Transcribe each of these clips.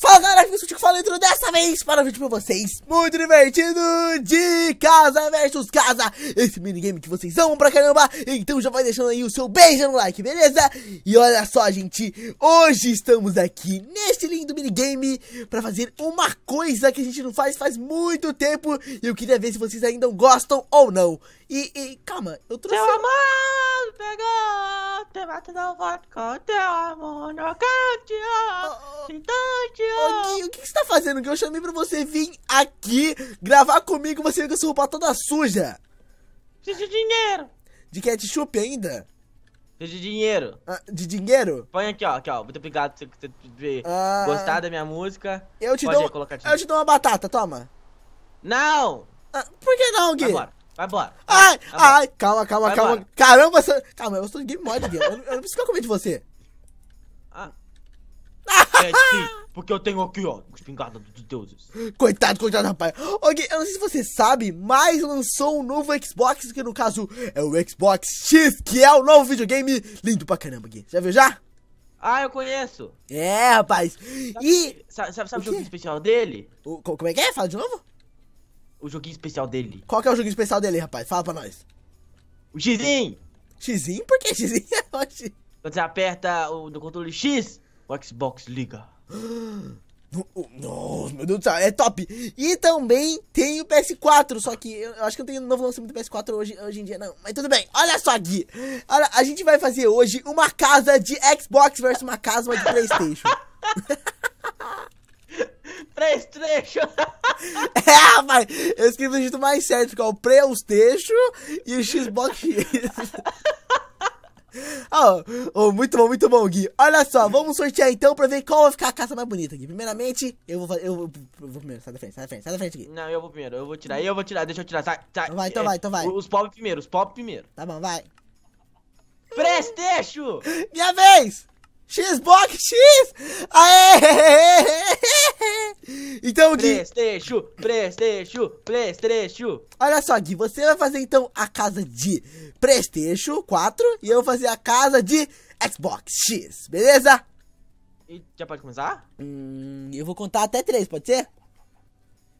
Father gráficos que eu falei tudo dessa vez para o vídeo pra vocês. Muito divertido de casa versus casa. Esse minigame que vocês amam pra caramba. Então já vai deixando aí o seu beijo no like, beleza? E olha só, gente. Hoje estamos aqui neste lindo minigame pra fazer uma coisa que a gente não faz faz muito tempo. E eu queria ver se vocês ainda gostam ou não. E, e calma, eu trouxe... Meu amor, pegou, te mata não pode teu amor, não quero te amo, então te amo o que, você tá fazendo? Que eu chamei pra você vir aqui gravar comigo, você com essa roupa toda suja. Preciso de dinheiro. De ketchup ainda? Preciso de dinheiro. Ah, de dinheiro? Põe aqui, ó. Aqui, ó. Muito obrigado por você ter ah, gostado da minha música. Eu te, dou, colocar eu te dou uma batata, toma. Não! Ah, por que não, Gui? Agora. Vai embora. Ai, vai, ai, vai calma, calma, vai calma. Caramba, você... calma, eu sou de game mod, Gui. Eu, eu, não preciso comer de você. É sim, porque eu tenho aqui, ó, espingarda dos deuses. Coitado, coitado, rapaz. Ok, eu não sei se você sabe, mas lançou um novo Xbox, que no caso é o Xbox X, que é o novo videogame lindo pra caramba, Gui. Já viu já? Ah, eu conheço. É, rapaz. E. Sabe, sabe, sabe o, o jogo especial dele? O, como é que é? Fala de novo? O joguinho especial dele. Qual que é o joguinho especial dele, rapaz? Fala pra nós. O Xzinho! Xzinho? Por que Xzinho? Quando você aperta o, no controle X, o Xbox liga. Nossa, meu Deus do céu, é top! E também tem o PS4, só que eu acho que eu tenho um novo lançamento do PS4 hoje, hoje em dia, não. Mas tudo bem, olha só, Gui. Olha, a gente vai fazer hoje uma casa de Xbox versus uma casa de Playstation. Playstation! é, rapaz, eu escrevi o jeito mais certo, que é o Playstation e o Xbox Oh, oh, muito bom, muito bom, Gui. Olha só, vamos sortear então pra ver qual vai ficar a casa mais bonita, aqui Primeiramente, eu vou eu, vou, eu vou primeiro. Sai da frente, sai da frente, sai da frente, Gui. Não, eu vou primeiro, eu vou tirar, eu vou tirar, deixa eu tirar. Sai, sai. Então vai, então é, vai, então vai. Os pobres primeiro, os pobres primeiro. Tá bom, vai. prestejo Minha vez! Xbox X! Aê! Então, Gui. Prestejo, prestejo, prestejo. Olha só, Gui, você vai fazer então a casa de Prestejo 4 e eu vou fazer a casa de Xbox X, beleza? E já pode começar? Hum, eu vou contar até 3, pode ser?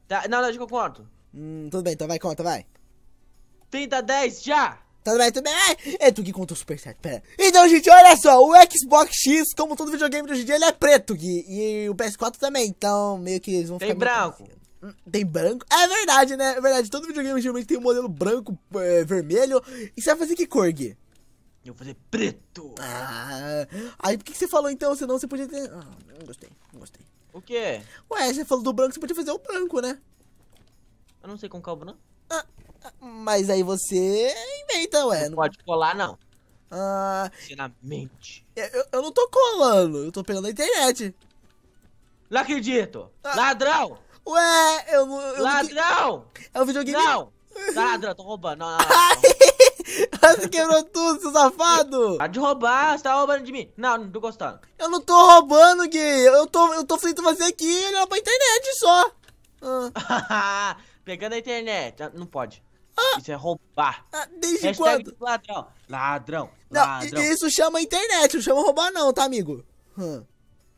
Tá, não, não, eu conto. Hum, tudo bem, então vai, conta, vai. 30, 10, já! Tá bem, tudo bem? É tu que conta o super certo, pera. Então, gente, olha só, o Xbox X, como todo videogame hoje em dia, ele é preto, Gui. E o PS4 também, então meio que eles vão tem ficar... Tem branco. Tem hum, branco? É verdade, né? É verdade, todo videogame geralmente tem um modelo branco, é, vermelho. E você vai fazer que cor, Gui? Eu vou fazer preto. Ah, aí por que, que você falou então? Senão você podia ter... Ah, não gostei, não gostei. O quê? Ué, você falou do branco, você podia fazer o branco, né? Eu não sei com qual é branco. Ah, mas aí você inventa, ué. Não, pode colar, não. Ah. Sinamente. Eu, eu não tô colando, eu tô pegando a internet. Não acredito! Ah. Ladrão! Ué, eu não. Ladrão! É o videogame. Não! ladrão, tô roubando. Não, não, não. você quebrou tudo, seu safado! Para tá de roubar, você tá roubando de mim. Não, não tô gostando. Eu não tô roubando, Gui. Eu tô, eu tô feito fazer aqui e olhar pra internet só. Ah. Pegando a internet. Não pode. Ah! isso é roubar. Ah, desde Hashtag quando? Ladrão. Ladrão. Não, ladrão. Isso chama internet, não chama roubar, não, tá, amigo? Hum.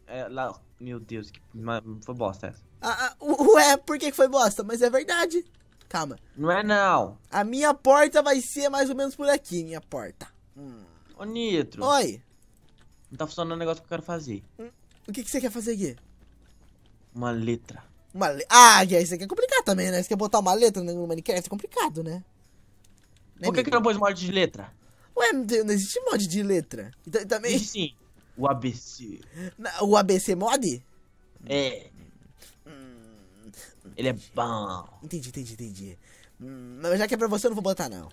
É, lá, meu Deus, que foi bosta essa. Ah, ah, ué, por que foi bosta? Mas é verdade. Calma. Não é não. A minha porta vai ser mais ou menos por aqui, minha porta. Hum. Ô, Nitro. Oi. Não tá funcionando o negócio que eu quero fazer. Hum, o que, que você quer fazer aqui? Uma letra. Uma le... Ah, isso aqui é complicado também, né? Você quer botar uma letra no Minecraft? É complicado, né? né Por que, que não pôs mod de letra? Ué, não existe mod de letra. E também... Sim, o ABC. O ABC mod? É. Hum... Ele é bom. Entendi, entendi, entendi. Hum, mas já que é pra você, eu não vou botar, não.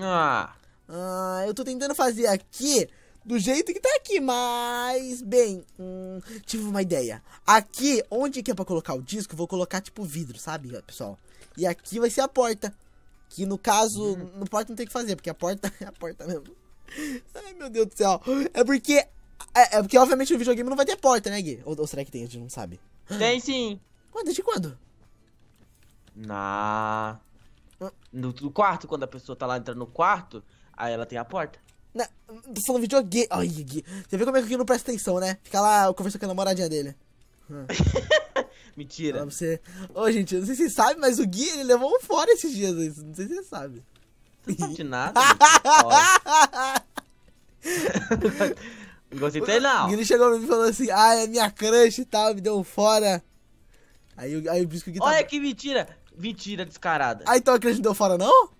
Ah. Ah, eu tô tentando fazer aqui do jeito que tá aqui, mas bem, hum, tive uma ideia. Aqui, onde que é para colocar o disco, vou colocar tipo vidro, sabe, pessoal? E aqui vai ser a porta. Que no caso, hum. no porta não tem que fazer, porque a porta é a porta mesmo. Ai, meu Deus do céu. É porque é, é porque obviamente o videogame não vai ter porta, né, Gui? Ou, ou, será que tem? A gente não sabe. Tem sim. Quando? Desde quando? Na no quarto, quando a pessoa tá lá entrando no quarto, aí ela tem a porta. Na, tô falando videogame. Ai, Gui. Você vê como é que o Gui não presta atenção, né? Fica lá conversando com a namoradinha dele. Hum. Mentira. você. Ô, gente, não sei se você sabe, mas o Gui, ele levou um fora esses dias. Não sei se você sabe. Você não sabe de nada. não gostei não. O Gui chegou pra mim e falou assim, ah, é minha crush e tal, me deu um fora. Aí, aí o isso que o Gui tá... Olha que mentira. Mentira descarada. Ah, então a crush não deu fora, não?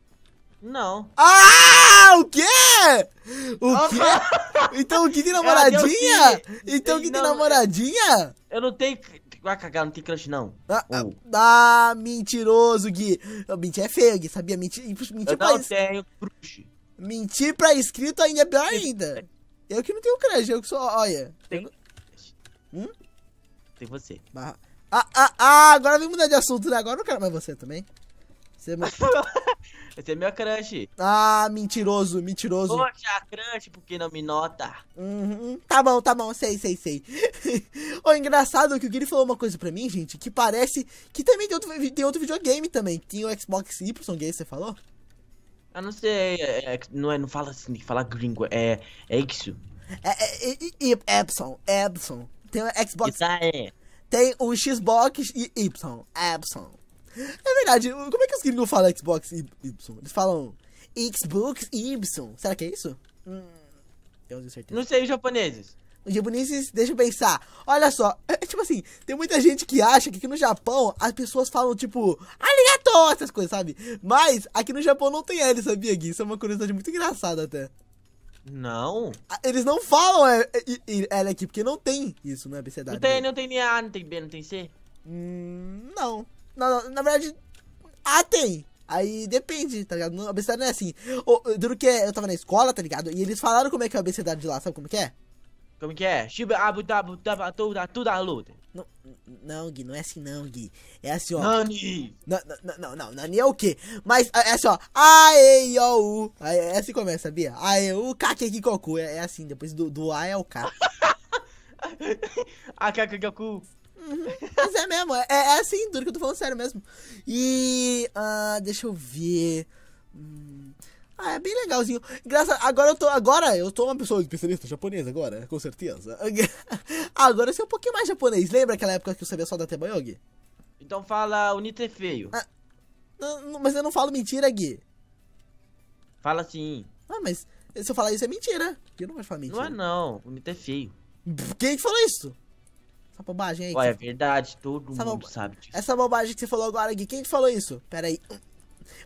Não. Ah, o quê? O quê? Então o que tem namoradinha? Então o que tem namoradinha? Eu não tenho... Vai cagar, não tem crush, não. Ah, uh. ah mentiroso, Gui. Mentir é feio, Gui, sabia? Mentir, mentir eu pra não es... tenho crush. Mentir pra escrito ainda é pior ainda. Eu que não tenho crush, eu que sou... Olha. Tem... Hum? Tem você. Ah, ah, ah, agora vem mudar de assunto, né? Agora eu não quero mais você também. Você é meu... Você é meu crush. Ah, mentiroso, mentiroso. Poxa, crush, porque não me nota. Uhum. Tá bom, tá bom, sei, sei, sei. o oh, engraçado é que o Guilherme falou uma coisa pra mim, gente, que parece que também tem outro, tem outro videogame também. Tem o Xbox Y, é que você falou? Eu não sei, é, é, não, é, não fala assim, fala gringo, é, é isso. É é, é, é, é, Epson, Epson. Tem o Xbox. Tem o Xbox e Y, Epson. É verdade, como é que os gringos não falam Xbox Y? Eles falam Xbox Y. Será que é isso? Hum, eu não tenho certeza. Não sei, japoneses. Os japoneses, deixa eu pensar. Olha só, é, tipo assim, tem muita gente que acha que aqui no Japão as pessoas falam, tipo, arigato, essas coisas, sabe? Mas aqui no Japão não tem L, sabia, Gui? Isso é uma curiosidade muito engraçada até. Não. Ah, eles não falam é, é, L, aqui, porque não tem isso no é abecedário. Não tem, não tem nem A, não tem B, não tem C? Hum, não. Na, na verdade, ah, tem. Aí depende, tá ligado? A abecedário não é assim. Duro que é, eu tava na escola, tá ligado? E eles falaram como é que é a abecedário de lá, sabe como é que é? Como que é? Shiba abutabu tudo tudo a luta. Não, não, Gui, não é assim não, Gui. É assim, ó. Nani! Não, não, não, Nani é o quê? Mas é, é assim, ó. Ae, yo, u. É assim começa, sabia? Ae, o kakeki koku. É, é assim, depois do, do A é o K. A kakeki koku. Uhum. Mas é mesmo, é, é, é assim, duro que eu tô falando sério mesmo. E. Ah, deixa eu ver. Hum, ah, é bem legalzinho. Graças, agora eu tô. Agora eu tô uma pessoa especialista japonesa agora, com certeza. agora eu sei um pouquinho mais japonês. Lembra aquela época que eu sabia só da Tebayogi? Então fala o é feio. Ah, mas eu não falo mentira, Gui. Fala sim. Ah, mas se eu falar isso é mentira. Eu não vou falar é mentira. Não é não, o Nite é feio. Quem falou isso? Essa bobagem aí. Ué, é verdade, todo mundo sabe disso. Essa bobagem que você falou agora, Gui, quem que falou isso? Pera aí.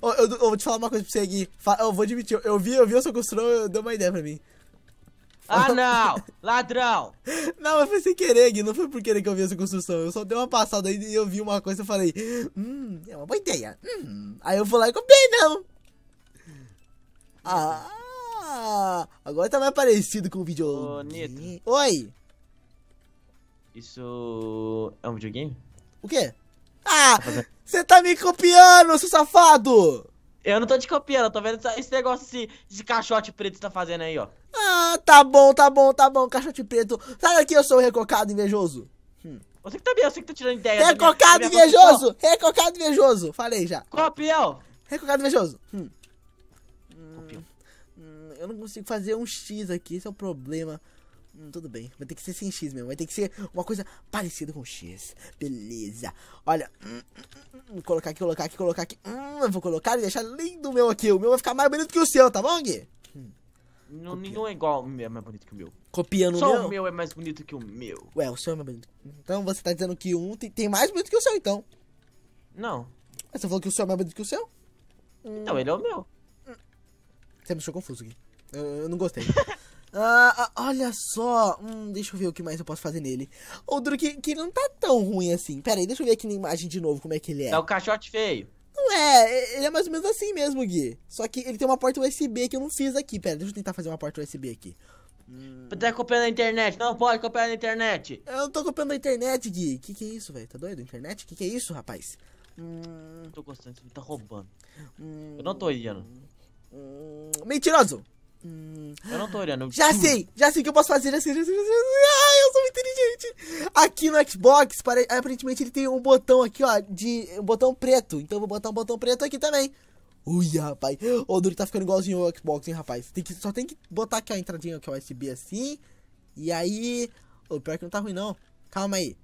Eu, eu, eu, vou te falar uma coisa pra você, Gui. Eu vou admitir, eu vi, eu vi o seu construção, deu uma ideia pra mim. Ah, não! Ladrão! não, mas foi sem querer, Gui. Não foi por querer que eu vi essa construção. Eu só dei uma passada aí e eu vi uma coisa e falei, hum, é uma boa ideia. Hum. Aí eu vou lá e comprei, não. Ah, agora tá mais parecido com o vídeo. Ô, Oi! Isso é um videogame? O quê? Ah! Você tá me copiando, seu safado! Eu não tô te copiando, eu tô vendo esse negócio esse, assim de caixote preto que você tá fazendo aí, ó. Ah, tá bom, tá bom, tá bom, caixote preto. Sai daqui, eu sou recocado invejoso. Hum. Você que tá bem, você que tá tirando ideia. Recocado minha, invejoso! recocado invejoso! Falei já. Copião! Recocado invejoso. Hum. Copião. Hum, hum, eu não consigo fazer um X aqui, esse é o problema. Hum, tudo bem, vai ter que ser sem X mesmo. Vai ter que ser uma coisa parecida com X. Beleza. Olha, hum, hum, hum, hum colocar aqui, colocar aqui, colocar aqui. eu vou colocar e deixar lindo o meu aqui. O meu vai ficar mais bonito que o seu, tá bom, Gui? Não, não é igual, é mais bonito que o meu. Copiando Só o meu? o meu é mais bonito que o meu. Ué, o seu é mais bonito. Então você tá dizendo que um tem, tem mais bonito que o seu, então. Não. Mas você falou que o seu é mais bonito que o seu? Não, ele é o meu. Você me deixou confuso, Gui. Eu, eu não gostei. Ah, ah, olha só. Hum, deixa eu ver o que mais eu posso fazer nele. Outro que, que não tá tão ruim assim. Pera aí, deixa eu ver aqui na imagem de novo como é que ele é. É o caixote feio. Não é, ele é mais ou menos assim mesmo, Gui. Só que ele tem uma porta USB que eu não fiz aqui. Pera, deixa eu tentar fazer uma porta USB aqui. Hum. Tá copiando na internet, não pode copiar na internet. Eu não tô copiando na internet, Gui. Que que é isso, velho? Tá doido? Internet? Que que é isso, rapaz? Hum... tô gostando, você tá roubando. Hum... Eu não tô indo. Hum... Mentiroso! Hum. Eu não tô olhando. Já hum. sei, já sei que eu posso fazer. Já sei, já sei, já sei. Ah, eu sou inteligente. Aqui no Xbox, para... aparentemente ele tem um botão aqui, ó, de um botão preto. Então eu vou botar um botão preto aqui também. Ui, rapaz. O Duri tá ficando igualzinho o Xbox, hein, rapaz. Tem que... Só tem que botar aqui a entradinha que é USB assim. E aí. O pior que não tá ruim, não. Calma aí.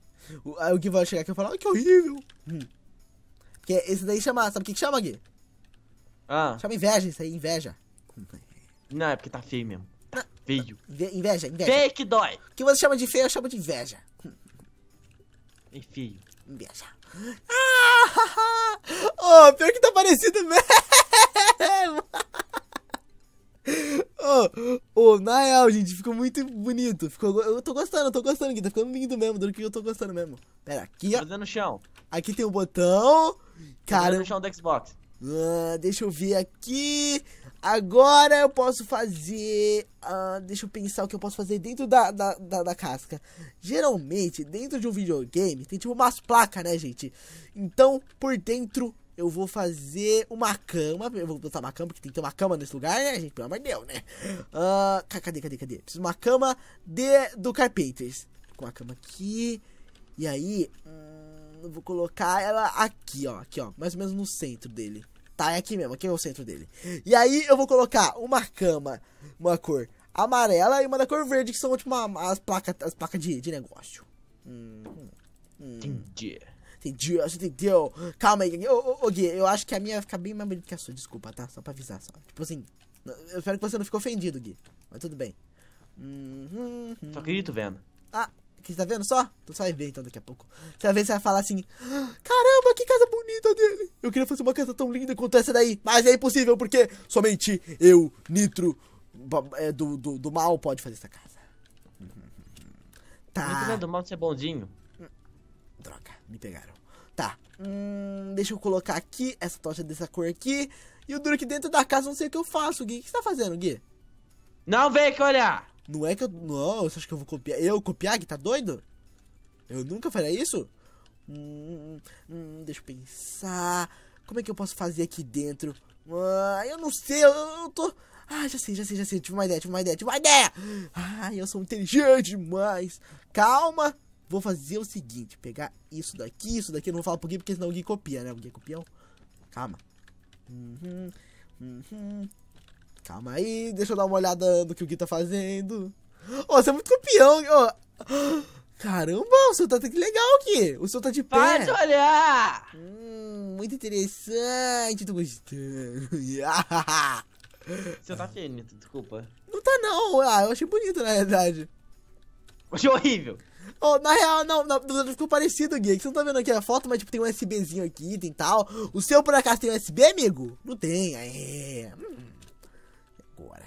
O, aí o Gui vai chegar aqui e falar, Ai, que horrível. Hum. Porque esse daí chama. Sabe o que, que chama, Gui? Ah. Chama inveja, isso aí, inveja. Hum, não, é porque tá feio mesmo. Ah, feio. Inveja, inveja. Feio é que dói. O que você chama de feio, eu chamo de inveja. É feio. Inveja. Ah! Oh, pior que tá parecido mesmo. Oh, oh, na real, gente, ficou muito bonito. Ficou, eu tô gostando, eu tô gostando aqui. Tá ficando lindo mesmo, do que eu tô gostando mesmo. Pera, aqui, ó. no chão? Aqui tem o um botão. Cara. Cadê no chão do Xbox? Ah, deixa eu ver aqui. Agora eu posso fazer. Uh, deixa eu pensar o que eu posso fazer dentro da, da, da, da casca. Geralmente, dentro de um videogame, tem tipo umas placas, né, gente? Então, por dentro, eu vou fazer uma cama. Eu vou botar uma cama, porque tem que ter uma cama nesse lugar, né, gente? Pelo amor de Deus, né? Uh, cadê, cadê, cadê? Preciso de uma cama de, do Carpenters. Com a cama aqui. E aí, hum, eu vou colocar ela aqui, ó. Aqui, ó. Mais ou menos no centro dele. Tá, é aqui mesmo, aqui é o centro dele. E aí eu vou colocar uma cama, uma cor amarela e uma da cor verde, que são tipo uma, as placas, as placas de, de negócio. Hum, hum. Entendi. Entendi, você entendeu? Calma aí, ô, ô, ô Gui, eu acho que a minha vai ficar bem mais bonita que a sua, desculpa, tá? Só pra avisar, só. Tipo assim, eu espero que você não fique ofendido, Gui. Mas tudo bem. Hum, hum, hum. Só acredito vendo. Ah, que tá vendo só? Tu só vai ver então daqui a pouco. Você vai ver, você vai falar assim: Caramba, que casa bonita dele! Eu queria fazer uma casa tão linda quanto essa daí, mas é impossível porque somente eu, Nitro, é, do, do, do mal, pode fazer essa casa. Tá. Nitro é do mal, você é bonzinho. Droga, me pegaram. Tá. Hum, deixa eu colocar aqui essa tocha dessa cor aqui. E o duro aqui dentro da casa, não sei o que eu faço, Gui. O que você tá fazendo, Gui? Não vem que olhar! Não é que eu. Não, você acha que eu vou copiar? Eu copiar que tá doido? Eu nunca faria isso? Hum, hum, deixa eu pensar. Como é que eu posso fazer aqui dentro? Ah, eu não sei, eu, eu tô. Ah, já sei, já sei, já sei. Tive uma ideia, tive uma ideia, tive uma ideia! Ah, eu sou inteligente demais. Calma, vou fazer o seguinte: pegar isso daqui, isso daqui. Eu não vou falar pro Gui porque senão o Gui copia, né? O Gui é copião. Calma. Uhum, uhum. Calma aí, deixa eu dar uma olhada no que o Gui tá fazendo. Ó, oh, você é muito campeão. Oh. Caramba, o seu tá que é legal aqui. O seu tá de pé. Pode olhar. Hum, muito interessante. Tô gostando. Você tá fêmea, desculpa. Não tá não. Ah, eu achei bonito, na verdade. Achei horrível. Oh, na real, não, não, não, ficou parecido, Gui. Você não tá vendo aqui a foto, mas tipo, tem um USBzinho aqui, tem tal. O seu por acaso tem USB, amigo? Não tem, é agora.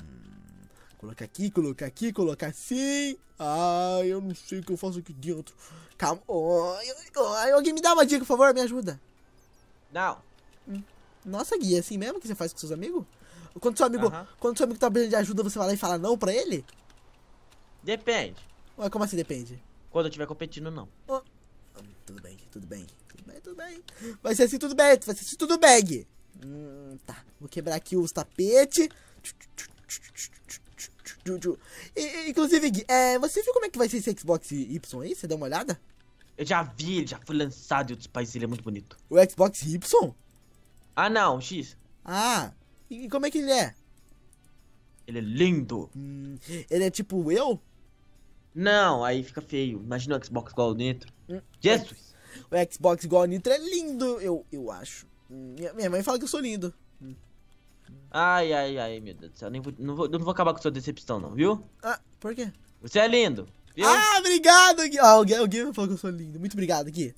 Hum, colocar aqui, colocar aqui, colocar assim. Ah, eu não sei o que eu faço aqui dentro. Calma. Oh, oh, oh, alguém me dá uma dica, por favor, me ajuda. Não. Hum, nossa, guia, é assim mesmo que você faz com seus amigos? Quando seu amigo, uh -huh. quando seu amigo tá precisando de ajuda, você vai lá e fala não pra ele? Depende. Ué, como assim depende? Quando eu estiver competindo, não. Oh. Tudo bem, tudo bem, tudo bem, tudo bem. Vai ser assim, tudo bem, vai ser assim, tudo bem. Hum, tá. Vou quebrar aqui os tapetes. inclusive, é, você viu como é que vai ser esse Xbox Y aí? Você deu uma olhada? Eu já vi, ele já foi lançado em outros países, ele é muito bonito. O Xbox Y? Ah, não, X. Ah, e como é que ele é? Ele é lindo. Hum, ele é tipo eu? Não, aí fica feio. Imagina o Xbox igual o Nitro. Hum, Jesus! O Xbox igual o Nitro é lindo, eu, eu acho. Minha, minha mãe fala que eu sou lindo. Ai, ai, ai, meu Deus do céu. Nem vou, não, vou, não vou acabar com sua decepção, não, viu? Ah, por quê? Você é lindo. Viu? Ah, obrigado, Gui. Ah, me Gui, falou que eu sou lindo. Muito obrigado, Gui.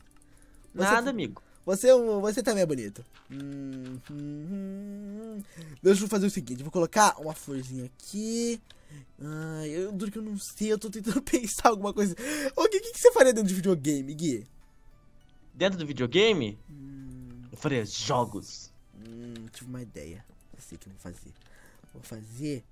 Você, Nada, amigo. Você, é você também é bonito. Hum, hum, hum. Deixa eu fazer o seguinte, vou colocar uma florzinha aqui. Ah, eu duro que eu não sei, eu tô tentando pensar alguma coisa. O que, que, que você faria dentro de videogame, Gui? Dentro do videogame? Hum faria jogos. Hum, tive uma ideia. Eu sei o que eu vou fazer. Vou fazer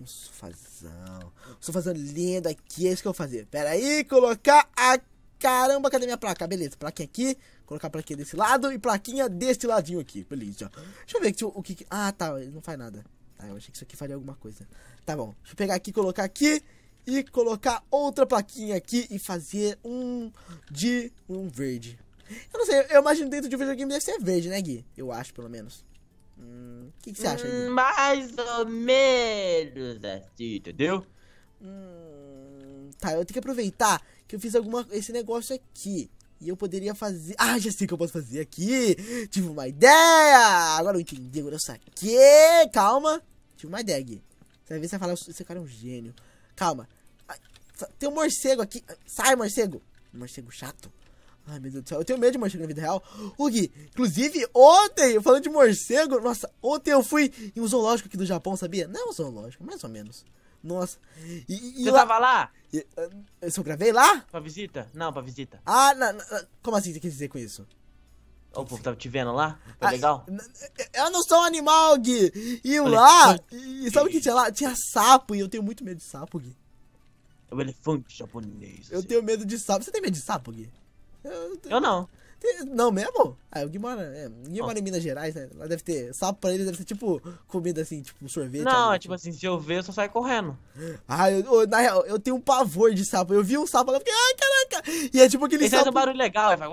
um sofazão. Um sofazão lindo aqui. É isso que eu vou fazer. Pera aí, colocar a. Caramba, cadê minha placa? Beleza, plaquinha aqui. Colocar a plaquinha desse lado e plaquinha desse ladinho aqui. Beleza. Deixa eu ver o que. Ah, tá. Ele não faz nada. Ah, eu achei que isso aqui faria alguma coisa. Tá bom. Deixa eu pegar aqui, colocar aqui e colocar outra plaquinha aqui e fazer um de um verde. Eu não sei, eu imagino dentro de um videogame deve ser verde, né, Gui? Eu acho, pelo menos. Hum, o hum, que, que, você acha, Gui? Hum, mais ou menos assim, entendeu? Hum, tá, eu tenho que aproveitar que eu fiz alguma, esse negócio aqui. E eu poderia fazer. Ah, já sei o que eu posso fazer aqui! Tive uma ideia! Agora eu entendi, agora eu saquei! Calma! Tive uma ideia, Gui. Você vai ver você vai falar, esse cara é um gênio. Calma. Tem um morcego aqui. Sai, morcego! Morcego chato. Ai, meu Deus do céu. Eu tenho medo de morcego na vida real. Hugo, inclusive, ontem, falando de morcego, nossa, ontem eu fui em um zoológico aqui do Japão, sabia? Não é um zoológico, mais ou menos. Nossa. E, e Você lá... tava lá? Ah, eu, só gravei lá? Pra visita? Não, pra visita. Ah, na, na, como assim você quer dizer com isso? O povo tava te vendo lá? Tá ah, legal? Eu não sou um animal, Gui! E lá, e sabe o que tinha lá? Tinha sapo, e eu tenho muito medo de sapo, Gui. É o elefante japonês. Eu assim. tenho medo de sapo. Você tem medo de sapo, Gui? Eu, eu não. Não mesmo? Ah, o Gui mora, é, em Minas Gerais, né? Lá deve ter. Sapo pra eles deve ser tipo comida assim, tipo sorvete. Não, é tipo assim, se eu ver, eu só saio correndo. Ah, eu, eu, na real, eu tenho um pavor de sapo. Eu vi um sapo lá e fiquei, ai caraca! E é tipo aquele ele sapo. Esse é um barulho legal, vai.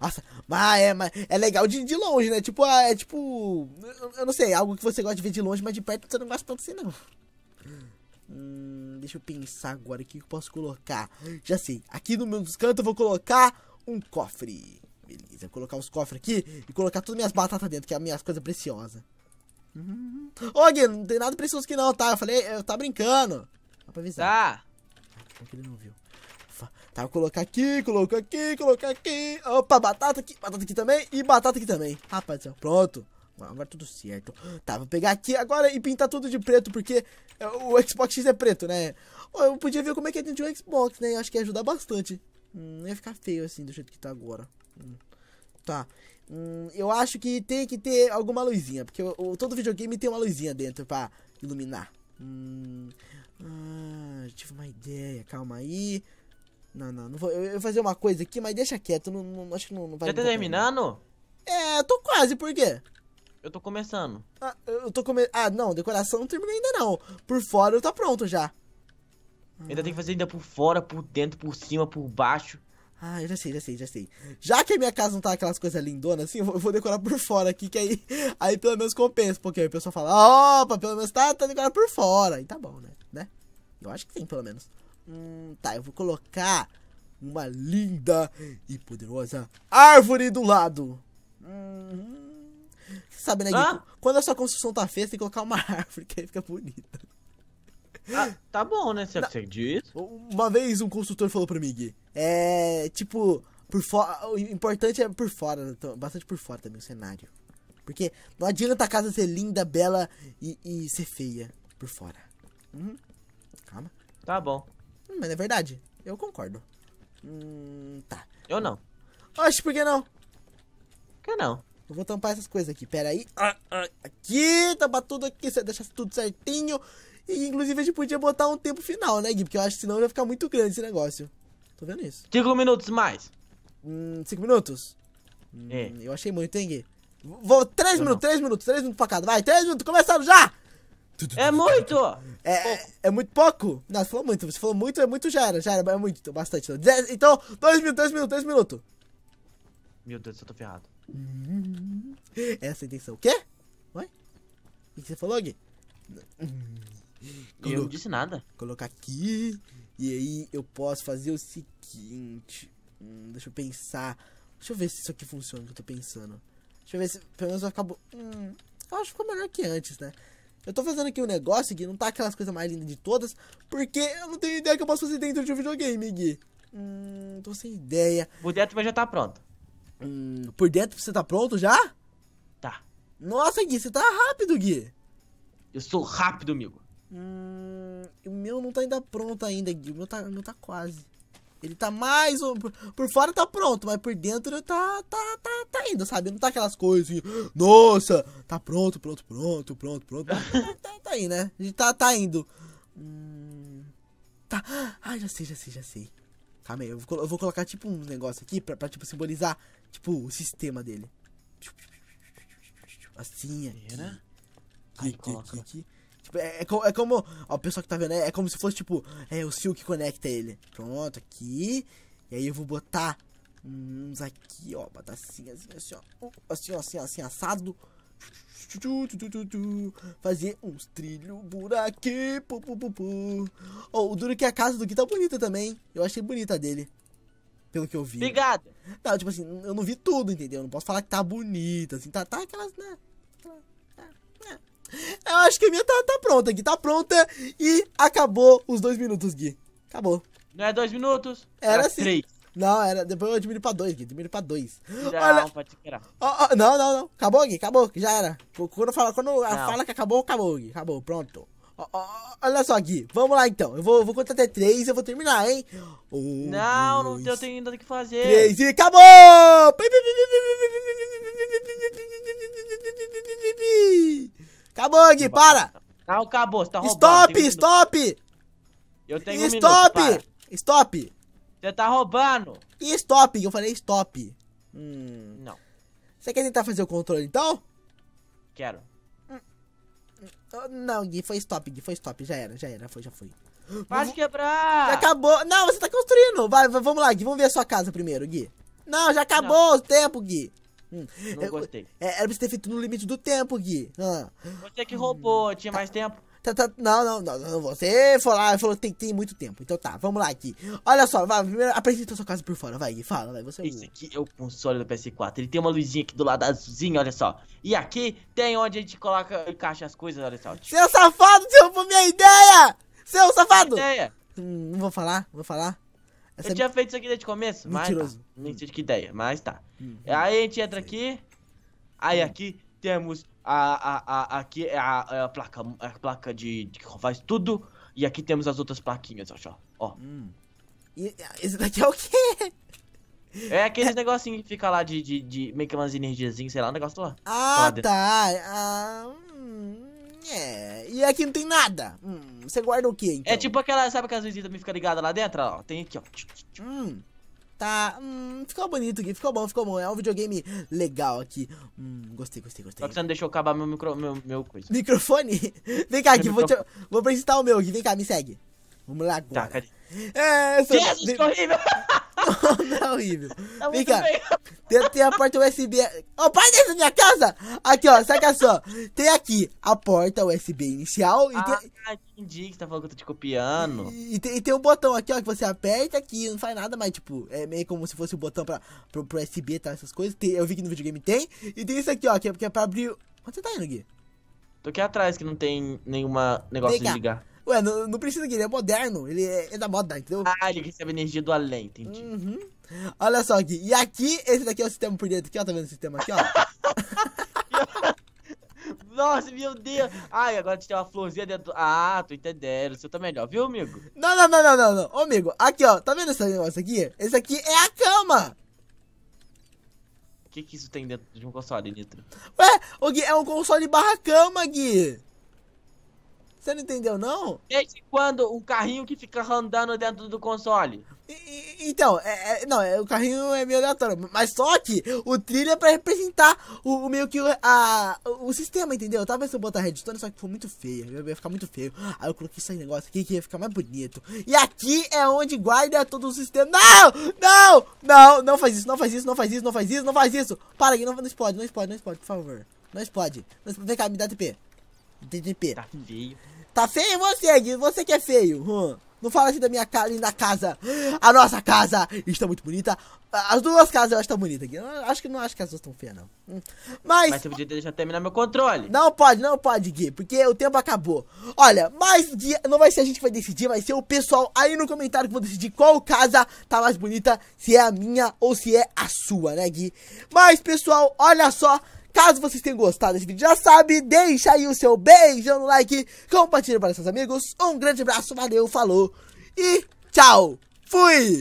Nossa, mas é, mas é legal de, de longe, né? Tipo, ah, é tipo. Eu, eu não sei, é algo que você gosta de ver de longe, mas de perto você não gosta tanto assim, não. Hum. Deixa eu pensar agora o que eu posso colocar. Já sei, aqui no meu canto eu vou colocar um cofre. Beleza, vou colocar os cofres aqui e colocar todas as minhas batatas dentro, que é as minhas coisas preciosas. Ô, Gui, não tem nada precioso aqui não, tá? Eu falei, eu tá brincando. Dá pra avisar. Tá. Ah, que bom que ele não viu. Ufa. Tá, vou colocar aqui, colocar aqui, colocar aqui. Opa, batata aqui, batata aqui também e batata aqui também. Rapaz, pronto. Agora tudo certo. Tá, vou pegar aqui agora e pintar tudo de preto, porque é, o Xbox X é preto, né? Eu podia ver como é que é dentro de um Xbox, né? Eu acho que ia ajudar bastante. Hum, ia ficar feio assim, do jeito que tá agora. Hum. Tá. Hum, eu acho que tem que ter alguma luzinha, porque eu, eu, todo videogame tem uma luzinha dentro pra iluminar. Hum, ah, tive uma ideia, calma aí. Não, não, não vou, eu, eu vou fazer uma coisa aqui, mas deixa quieto, não, não acho que não, não vai... Já tá terminando? Problema. É, tô quase, por quê? Eu tô começando. Ah, eu tô começando. Ah, não, decoração não terminei ainda não. Por fora eu tô tá pronto já. Ainda tem que fazer ainda por fora, por dentro, por cima, por baixo. Ah, eu já sei, já sei, já sei. Já que a minha casa não tá aquelas coisas lindonas assim, eu vou decorar por fora aqui, que aí, aí pelo menos compensa. Porque aí o pessoal fala, opa, pelo menos tá, tá decorado por fora. E tá bom, né? né? Eu acho que tem, pelo menos. Hum, tá, eu vou colocar uma linda e poderosa árvore do lado. Hum, Sabe, né, ah? Quando a sua construção tá feia, você tem que colocar uma árvore, que aí fica bonita. Ah, tá bom, né? Você, Na... você diz. Uma vez um construtor falou pra mim, Gui, é tipo, por fora. O importante é por fora, né? então, bastante por fora também o cenário. Porque não adianta a casa ser linda, bela e, e ser feia por fora. Uhum. Calma. Tá bom. Hum, mas é verdade, eu concordo. Hum, tá. Eu não. Oxe, por que não? Por que não? Eu vou tampar essas coisas aqui. Pera aí. Ah, ah, aqui, tampar tudo aqui, deixar tudo certinho. E inclusive a gente podia botar um tempo final, né, Gui? Porque eu acho que senão vai ficar muito grande esse negócio. Tô vendo isso. Cinco minutos mais. Hum, cinco minutos? Hum, é. Eu achei muito, hein, Gui? Vou, três minutos, três minutos, três minutos pra cada. Vai, três minutos, começando já! É muito! É, é, é muito pouco? Não, você falou muito. Você falou muito, é muito, já era, já era, é muito, então, bastante. Então, dois minutos, dois minutos, dois minutos. Meu Deus, eu tô ferrado. Hum, essa é a intenção. O quê? Ué? O que você falou, Gui? Eu não disse nada. Colocar aqui. E aí eu posso fazer o seguinte. Hum, deixa eu pensar. Deixa eu ver se isso aqui funciona que eu tô pensando. Deixa eu ver se pelo menos acabou. Hum, eu acho que ficou melhor que antes, né? Eu tô fazendo aqui um negócio, Gui, não tá aquelas coisas mais lindas de todas, porque eu não tenho ideia que eu posso fazer dentro de um videogame, Gui. Hum, tô sem ideia. O teto vai já tá pronto. Hum, por dentro você tá pronto já? Tá. Nossa, Gui, você tá rápido, Gui. Eu sou rápido, amigo. Hum, o meu não tá ainda pronto ainda, Gui. O meu tá, o meu tá quase. Ele tá mais. Por, por fora tá pronto, mas por dentro tá, tá, tá, tá ainda, sabe? Não tá aquelas coisas assim, nossa, tá pronto, pronto, pronto, pronto, pronto. Tá, tá, tá, aí, né? A gente tá, tá indo. Hum, tá. Ah, já sei, já sei, já sei. Calma aí, eu vou, eu vou colocar tipo um negócio aqui pra, pra tipo simbolizar Tipo, o sistema dele. Assim, aqui. Aqui, Ai, aqui, aqui, aqui. Tipo, é, é, é, como. Ó, o pessoal que tá vendo, é, é como se fosse tipo. É o fio que conecta ele. Pronto, aqui. E aí eu vou botar uns aqui, ó. Botar assim, assim, assim, ó. Assim, ó, assim, assim, assado. Fazer uns trilhos por aqui. Pu, pu, pu, pu. Oh, o duro é que a casa do Gui tá bonita também. Eu achei bonita dele pelo que eu vi. Obrigado. Não, tá, tipo assim, eu não vi tudo, entendeu? Não posso falar que tá bonita, assim, tá, tá aquelas, né? Tá, tá, né? Eu acho que a minha tá, tá pronta, Gui. Tá pronta e acabou os dois minutos, Gui. Acabou. Não é dois minutos? Era, era sim. Três. Não, era. Depois eu diminui pra dois, Gui. Diminui pra dois. Não, Olha... pode esperar. Oh, oh, não, não, não. Acabou, Gui. Acabou. Já era. Quando, fala, quando fala que acabou, acabou, Gui. Acabou. Pronto. Olha só aqui, vamos lá então. Eu vou, vou contar até três eu vou terminar, hein? Um, não, dois, não, eu tenho ainda o que fazer. Três e acabou! Acabou aqui, para! Não, acabou, você tá roubando. Stop, stop! Eu tenho Stop! Um minuto, stop! Você tá roubando! E stop, eu falei stop. Hum. Não. Você quer tentar fazer o controle então? Quero. Não, Gui, foi stop, Gui, foi stop. Já era, já era, foi, já foi. Pode quebrar! Já acabou! Não, você tá construindo! Vai, vamos lá, Gui, vamos ver a sua casa primeiro, Gui. Não, já acabou não. o tempo, Gui. Hum. Não eu, é, gostei. É, era pra você ter feito no limite do tempo, Gui. Ah. Você que roubou, tinha tá. mais tempo. Tá, tá, não, não, não, Você falou, ah, falou tem, tem muito tempo. Então tá, vamos lá aqui. Olha só, vai, primeiro apresenta sua casa por fora, vai, fala, vai, você. É Esse aqui é o console do PS4. Ele tem uma luzinha aqui do lado azulzinho, olha só. E aqui tem onde a gente coloca, encaixa as coisas, olha só. Seu safado, roubou minha ideia! Seu safado! Minha ideia! Hum, não vou falar, não vou falar. Essa eu é... tinha feito isso aqui desde o começo, Mentiroso. mas tá. Nem sei de que ideia, mas tá. Hum, aí a gente hum, entra aqui. Aí hum. aqui temos a, a, aqui é a, é a, placa, é a placa de, de, que faz tudo. E aqui temos as outras plaquinhas, ó. ó. Hum. E, daqui é o quê? É aquele negocinho que fica lá de, de, de meio que umas energiazinhas, sei lá, um negócio lá. Ah, lá tá. Ah, hum, é. E aqui não tem nada. Hum, você guarda o quê, então? É tipo aquela, sabe aquelas visitas que fica ligada lá dentro? Ó, tem aqui, ó. Hum tá. Hum, ficou bonito aqui, ficou bom, ficou bom. É um videogame legal aqui. Hum, gostei, gostei, gostei. Só que você não deixou acabar meu, micro, meu, meu coisa. Microfone? Vem cá, aqui, vou, te, vou apresentar o meu aqui. Vem cá, me segue. Vamos lá tá, agora. Tá, cadê? É, sou... Jesus, que horrível! não, horrível. Tá Vem cá. Tem, tem, a porta USB. Ô, oh, pai dessa minha casa! Aqui, ó, saca só. Tem aqui a porta USB inicial. Ah, tem... entendi que tá falando que eu tô te copiando. E, e, tem, e, tem, um botão aqui, ó, que você aperta aqui, não faz nada, mas tipo, é meio como se fosse o um botão pra, pro, pro USB, tá? Essas coisas. Tem, eu vi que no videogame tem. E tem isso aqui, ó, que é, que é pra abrir. Onde você tá indo, Gui? Tô aqui atrás que não tem nenhuma negócio de ligar. Ué, não, não precisa que ele é moderno, ele é, é, da moda, entendeu? Ah, ele recebe energia do além, entendi. Uhum. Olha só aqui. E aqui, esse daqui é o sistema por dentro aqui, ó. Tá vendo o sistema aqui, ó? Nossa, meu Deus. Ai, agora tem uma florzinha dentro. Ah, tô entendendo. O seu tá melhor, viu, amigo? Não, não, não, não, não, não. Ô, amigo, aqui, ó. Tá vendo esse negócio aqui? Esse aqui é a cama. O que que isso tem dentro de um console, Nitro? Ué, o Gui, é um console barra cama, Gui. Você não entendeu, não? Desde quando o carrinho que fica andando dentro do console? então, é, é, não, é, o carrinho é meio aleatório, mas só que o trilho é pra representar o, o meio que a, o sistema, entendeu? Talvez se eu botar redstone, só que foi muito feio, ia ficar muito feio. Aí eu coloquei esse negócio aqui que ia ficar mais bonito. E aqui é onde guarda todo o sistema. Não! Não! Não, não faz isso, não faz isso, não faz isso, não faz isso, não faz isso. Para aqui, não, não explode, não explode, não explode, por favor. Não explode. Não explode. Vem cá, me dá TP. TP. Tá feio. Tá feio você, Gui. Você que é feio. Hum. Não fala assim da minha casa, da casa. A nossa casa está muito bonita. As duas casas elas estão bonitas aqui. Eu acho que não acho que as duas estão feias, não. Hum. Mas. Mas você podia deixar terminar meu controle. Não pode, não pode, Gui, porque o tempo acabou. Olha, mas não vai ser a gente que vai decidir, vai ser o pessoal aí no comentário que vão decidir qual casa tá mais bonita, se é a minha ou se é a sua, né, Gui? Mas, pessoal, olha só. Caso vocês tenham gostado desse vídeo, já sabe, deixa aí o seu beijão no like, compartilha para seus amigos. Um grande abraço, valeu, falou e tchau. Fui!